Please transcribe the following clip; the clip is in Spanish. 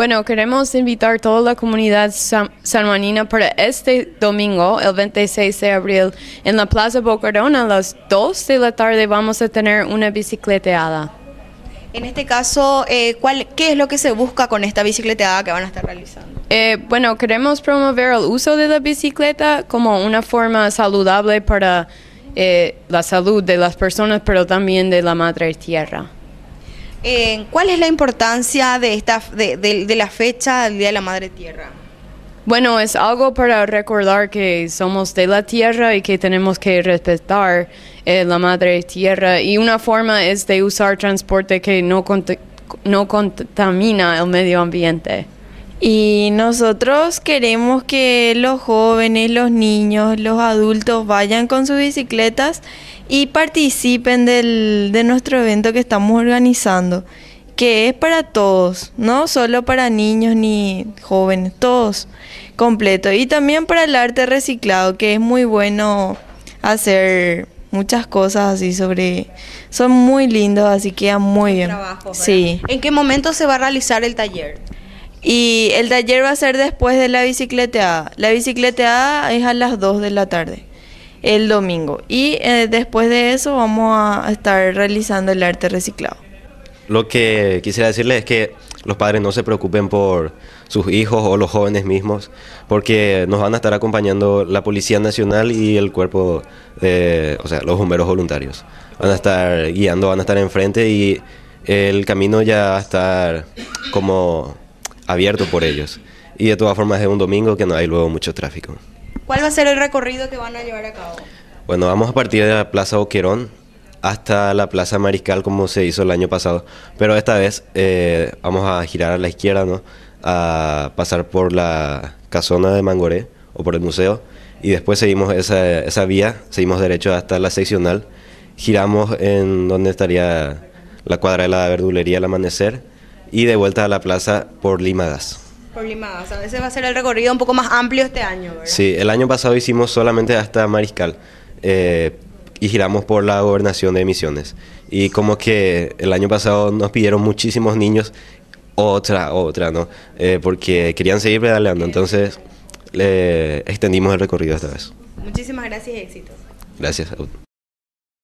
Bueno, queremos invitar a toda la comunidad sanjuanina para este domingo, el 26 de abril, en la Plaza Bocarona, a las 2 de la tarde vamos a tener una bicicleteada. En este caso, eh, ¿qué es lo que se busca con esta bicicleteada que van a estar realizando? Eh, bueno, queremos promover el uso de la bicicleta como una forma saludable para eh, la salud de las personas, pero también de la madre tierra. Eh, ¿Cuál es la importancia de, esta, de, la fecha del Día de la Madre Tierra? Bueno, es algo para recordar que somos de la tierra y que tenemos que respetar eh, la madre tierra. Y una forma es de usar transporte que no, no contamina el medio ambiente. Y nosotros queremos que los jóvenes, los niños, los adultos vayan con sus bicicletas y participen del, de nuestro evento que estamos organizando, que es para todos, no solo para niños ni jóvenes, todos completo. Y también para el arte reciclado, que es muy bueno hacer muchas cosas así sobre son muy lindos así queda muy bien sí en qué momento se va a realizar el taller y el taller va a ser después de la bicicleteada. La bicicleteada es a las 2 de la tarde, el domingo. Y eh, después de eso vamos a estar realizando el arte reciclado. Lo que quisiera decirles es que los padres no se preocupen por sus hijos o los jóvenes mismos, porque nos van a estar acompañando la Policía Nacional y el cuerpo o sea, los bomberos voluntarios. Van a estar guiando, van a estar enfrente y el camino ya va a estar como abierto por ellos. Y de todas formas es un domingo que no hay luego mucho tráfico. ¿Cuál va a ser el recorrido que van a llevar a cabo? Bueno, vamos a partir de la Plaza Boquerón hasta la Plaza Mariscal como se hizo el año pasado, pero esta vez eh, vamos a girar a la izquierda, ¿no? A pasar por la casona de Mangoré o por el museo y después seguimos esa, esa vía, seguimos derecho hasta la seccional, giramos en donde estaría la cuadra de la verdulería al amanecer y de vuelta a la plaza por Limadas. Por Limadas, a sea, ese va a ser el recorrido un poco más amplio este año, ¿verdad? Sí, el año pasado hicimos solamente hasta Mariscal eh, y giramos por la gobernación de Misiones. Y como que el año pasado nos pidieron muchísimos niños otra, otra, ¿no? Eh, porque querían seguir pedaleando, entonces le extendimos el recorrido esta vez. Muchísimas gracias y éxitos. Gracias.